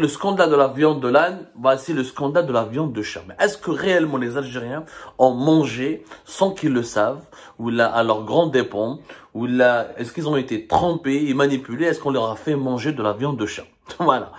le scandale de la viande de l'âne, voici le scandale de la viande de chat. Mais est-ce que réellement les Algériens ont mangé sans qu'ils le savent, ou là, à leur grand dépend ou là, est-ce qu'ils ont été trempés et manipulés, est-ce qu'on leur a fait manger de la viande de chat Voilà.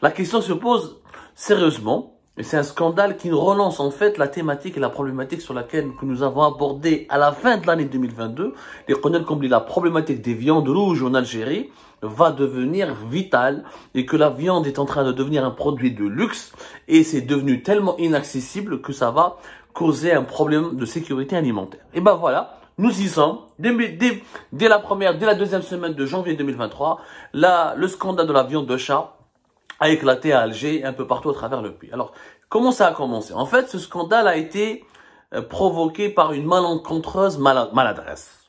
La question se pose sérieusement, c'est un scandale qui relance en fait la thématique et la problématique sur laquelle nous avons abordé à la fin de l'année 2022. Les connaître comme la problématique des viandes rouges en Algérie va devenir vitale et que la viande est en train de devenir un produit de luxe et c'est devenu tellement inaccessible que ça va causer un problème de sécurité alimentaire. Et ben voilà, nous y sommes. Dès, la première, dès la deuxième semaine de janvier 2023, Là, le scandale de la viande de chat a éclaté à Alger un peu partout à travers le pays. Alors, comment ça a commencé En fait, ce scandale a été euh, provoqué par une malencontreuse maladresse.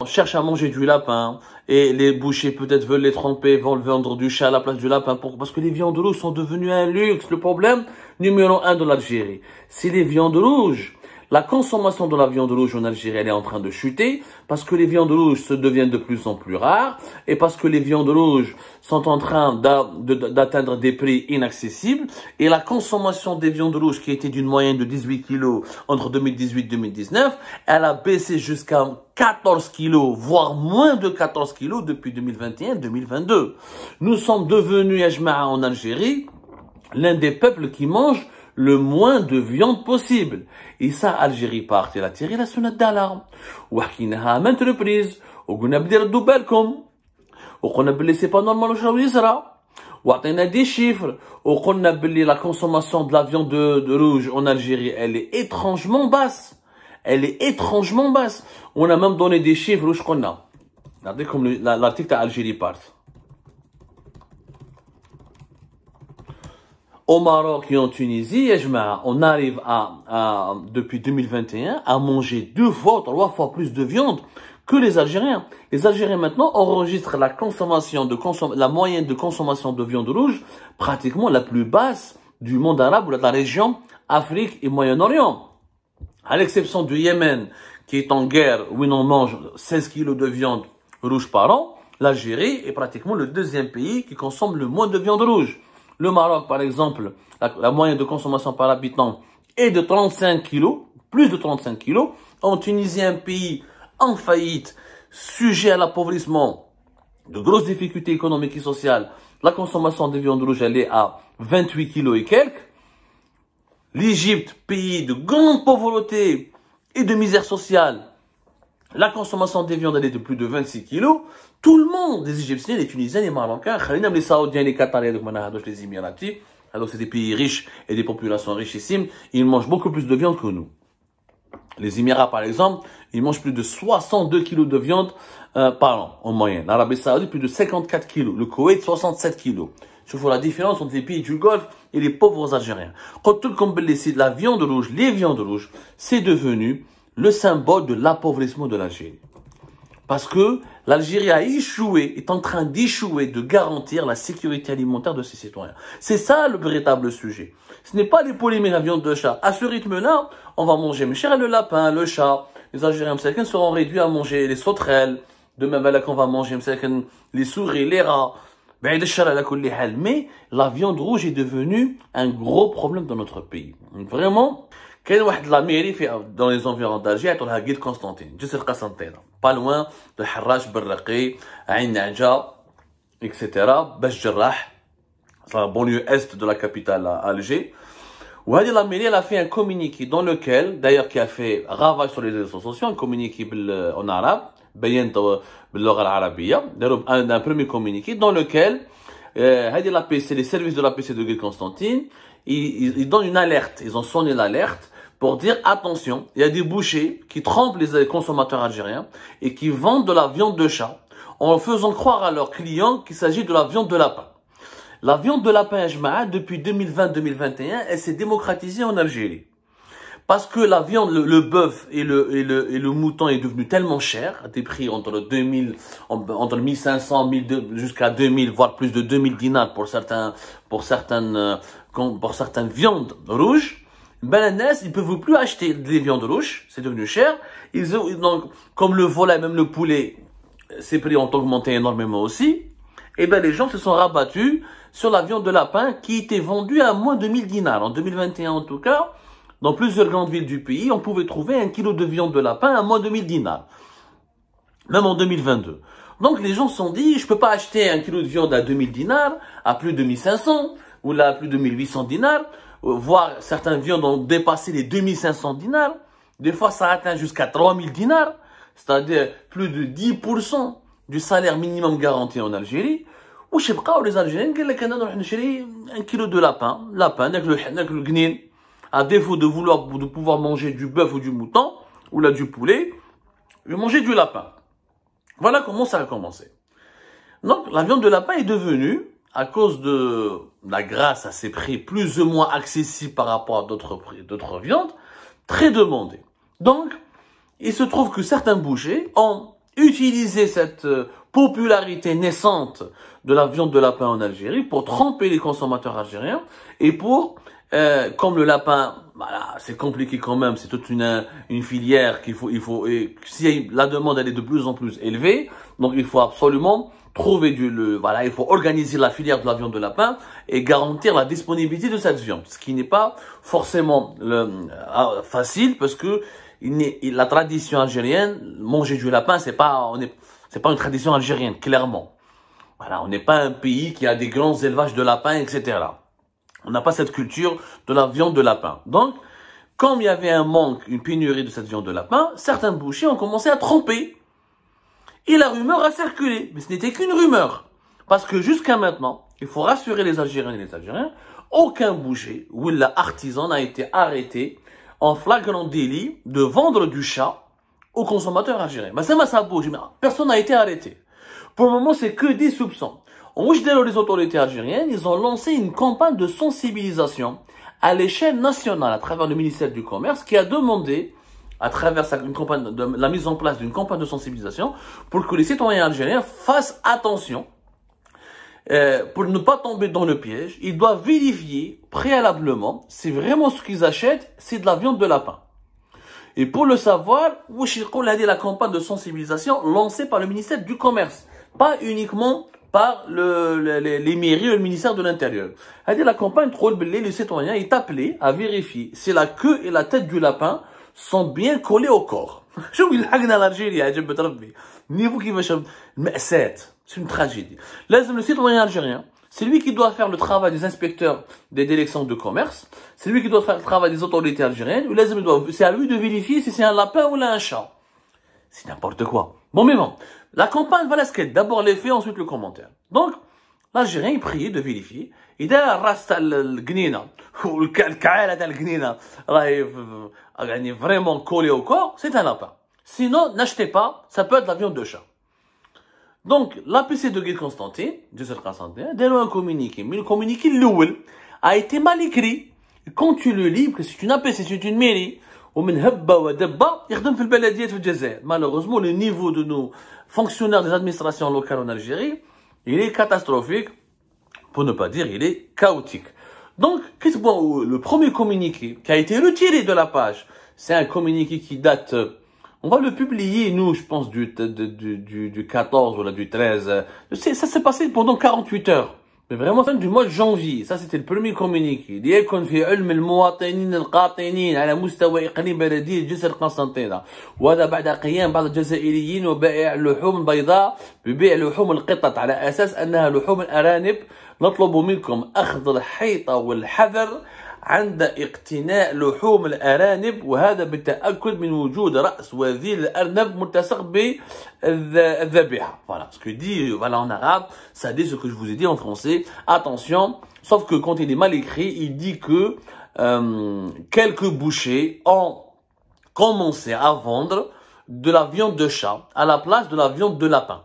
On cherche à manger du lapin et les bouchers peut-être veulent les tremper, vont le vendre du chat à la place du lapin pour, parce que les viandes rouges sont devenues un luxe. Le problème numéro un de l'Algérie, c'est les viandes rouges la consommation de la viande rouge en Algérie, elle est en train de chuter parce que les viandes rouges se deviennent de plus en plus rares et parce que les viandes rouges sont en train d'atteindre des prix inaccessibles et la consommation des viandes rouges qui était d'une moyenne de 18 kilos entre 2018 et 2019, elle a baissé jusqu'à 14 kilos, voire moins de 14 kilos depuis 2021-2022. Nous sommes devenus, en Algérie, l'un des peuples qui mangent le moins de viande possible. Et ça, Algérie part, elle a tiré la sonnette d'alarme. Ou à maintes reprises. وقلنا بدي ردوا بالكم. وقلنا باللي سي با نورمال واش des chiffres, ou دي chiffres. وقلنا a la consommation de la viande de, de rouge en Algérie elle est étrangement basse. Elle est étrangement basse. On a même donné des chiffres où je connais. Regardez comme l'article d'Algérie part. au Maroc et en Tunisie, on arrive à, depuis 2021 à manger deux fois, trois fois plus de viande que les Algériens. Les Algériens maintenant enregistrent la consommation la moyenne de consommation de viande rouge pratiquement la plus basse du monde arabe ou de la région Afrique et Moyen-Orient. À l'exception du Yémen, qui est en guerre, où on mange 16 kilos de viande rouge par an, l'Algérie est pratiquement le deuxième pays qui consomme le moins de viande rouge. Le Maroc, par exemple, la, moyenne de consommation par habitant est de 35 kilos, plus de 35 kilos. En Tunisie, un pays en faillite, sujet à l'appauvrissement, de grosses difficultés économiques et sociales, la consommation de viande rouge, elle est à 28 kilos et quelques. L'Égypte, pays de grande pauvreté et de misère sociale, la consommation des viandes elle est de plus de 26 kilos, tout le monde, les Égyptiens, les Tunisiens, les Marocains, les Saoudiens, les Qataris, les Emiratis, alors c'est des pays riches et des populations richissimes, ils mangent beaucoup plus de viande que nous. Les Émirats, par exemple, ils mangent plus de 62 kilos de viande euh, par an, en moyenne. L'Arabie Saoudite, plus de 54 kilos. Le Koweït, 67 kilos. Je vois la différence entre les pays du Golfe et les pauvres Algériens. Quand tout le monde la viande rouge, les viandes rouges, c'est devenu le symbole de l'appauvrissement de l'Algérie. Parce que l'Algérie a échoué, est en train d'échouer de garantir la sécurité alimentaire de ses citoyens. C'est ça le véritable sujet. Ce n'est pas les polémiques à viande de chat. À ce rythme-là, on va manger, mes chers, le lapin, le chat. Les Algériens seront réduits à manger les sauterelles. Demain, là, on va manger les souris, les rats. Ben, Mais la viande rouge est devenue un gros problème dans notre pays. Vraiment, Qu'est-ce la mairie dans les environs d'Alger? Il y a de guille Constantine, juste Pas loin de haraj Berrakei, Ain Naja, etc. Bash Jarrah. C'est la banlieue est de la capitale Alger. Ou, Hadi, la mairie, elle a fait un communiqué dans lequel, d'ailleurs, qui a fait ravage sur les réseaux sociaux, un communiqué en arabe, un premier communiqué dans lequel, Hadi, la PC, les services de la PC de Guille Constantine, ils donnent une alerte, ils ont sonné l'alerte, pour dire attention, il y a des bouchers qui trompent les consommateurs algériens et qui vendent de la viande de chat en faisant croire à leurs clients qu'il s'agit de la viande de lapin. La viande de lapin Ajma'a, depuis 2020-2021, elle s'est démocratisée en Algérie. Parce que la viande, le, bœuf et le, et, le, mouton est devenu tellement cher, à des prix entre 2000, entre 1500, 1000, jusqu'à 2000, voire plus de 2000 dinars pour certains, pour certaines, euh, pour certaines viandes rouges. Bananes, ils ne peuvent plus acheter des viandes rouges, c'est devenu cher. donc, comme le volaille, même le poulet, euh, ses prix ont augmenté énormément aussi. Et eh bien, les gens se sont rabattus sur la viande de lapin qui était vendue à moins de 1000 dinars. En 2021 en tout cas, dans plusieurs grandes villes du pays, on pouvait trouver un kilo de viande de lapin à moins de 1000 dinars. Même en 2022. Donc les gens se sont dit, je ne peux pas acheter un kilo de viande à 2000 dinars, à plus de 1500, ou là à plus de 1800 dinars. Euh, voir certains viandes ont dépassé les 2500 dinars. Des fois, ça atteint jusqu'à 3000 dinars, c'est-à-dire plus de 10% du salaire minimum garanti en Algérie. Ou je sais pas, les Algériens, un kilo de lapin, lapin, avec le, à défaut de vouloir, de pouvoir manger du bœuf ou du mouton, ou là du poulet, ils manger du lapin. Voilà comment ça a commencé. Donc, la viande de lapin est devenue à cause de la grâce à ces prix plus ou moins accessibles par rapport à d'autres d'autres viandes, très demandées. Donc, il se trouve que certains bouchers ont utilisé cette euh, popularité naissante de la viande de lapin en Algérie pour tromper les consommateurs algériens et pour, euh, comme le lapin, voilà, c'est compliqué quand même, c'est toute une, une filière qu'il faut, il faut, et si la demande elle est de plus en plus élevée, donc il faut absolument trouver du le voilà, il faut organiser la filière de la viande de lapin et garantir la disponibilité de cette viande, ce qui n'est pas forcément euh, facile parce que il la tradition algérienne manger du lapin, c'est pas on est c'est pas une tradition algérienne clairement. Voilà, on n'est pas un pays qui a des grands élevages de lapins, etc. On n'a pas cette culture de la viande de lapin. Donc, comme il y avait un manque, une pénurie de cette viande de lapin, certains bouchers ont commencé à tromper et la rumeur a circulé. Mais ce n'était qu'une rumeur. Parce que jusqu'à maintenant, il faut rassurer les Algériens et les Algériens, aucun bouger, ou l'artisan, artisan n'a été arrêté en flagrant délit de vendre du chat aux consommateurs algériens. Mais ça m'a personne n'a été arrêté. Pour le moment, c'est que des soupçons. En que les autorités algériennes, ils ont lancé une campagne de sensibilisation à l'échelle nationale à travers le ministère du Commerce qui a demandé à travers une campagne de, la mise en place d'une campagne de sensibilisation pour que les citoyens algériens fassent attention euh, pour ne pas tomber dans le piège, ils doivent vérifier préalablement si vraiment ce qu'ils achètent, c'est de la viande de lapin. Et pour le savoir, Wushirko l'a dit la campagne de sensibilisation lancée par le ministère du Commerce, pas uniquement par le, les, mairies ou le ministère de l'Intérieur. Elle dit la campagne Troll les citoyens est appelé à vérifier si la queue et la tête du lapin sont bien collés au corps. C'est une tragédie عجبت ربي نيفو C'est lui qui doit faire le travail des inspecteurs des délections de commerce. C'est lui qui doit faire le travail des autorités algériennes. C'est à lui de vérifier si c'est un lapin ou un chat. C'est n'importe quoi. Bon, mais bon. La campagne, va ce D'abord l'effet ensuite le commentaire. Donc, l'Algérien est prié de vérifier Ida reste de gnina ou le cas la gnina vraiment collé au corps. C'est un lapin. Sinon, n'achetez pas. Ça peut être de la viande de chat. Donc, l'APC de Guéï Constantine, 1931, dès lors un communique, mais le communiqué l'ouel a été mal écrit. Quand tu le lis, parce que c'est une APC, c'est une mairie. On me fait bave de bas. Il y a de à dire de Malheureusement, le niveau de nos fonctionnaires des administrations locales en Algérie est catastrophique pour ne pas dire il est chaotique. Donc, le premier communiqué qui a été retiré de la page, c'est un communiqué qui date, euh, on va le publier, nous, je pense, du, du, du, du 14 ou du 13. Ça s'est passé pendant 48 heures. Mais vraiment fin du mois de janvier, ça c'était le اللي يكون في علم المواطنين القاطنين على مستوى إقليم بلدية جسر قسنطينة. وهذا بعد قيام بعض الجزائريين وبائع اللحوم البيضاء ببيع لحوم القطط على أساس أنها لحوم الأرانب. نطلب منكم أخذ الحيطة والحذر voilà ce que dit en arabe ça dit ce que je vous ai dit en français attention sauf que quand il est mal écrit il dit que euh, quelques bouchers ont commencé à vendre de la viande de chat à la place de la viande de lapin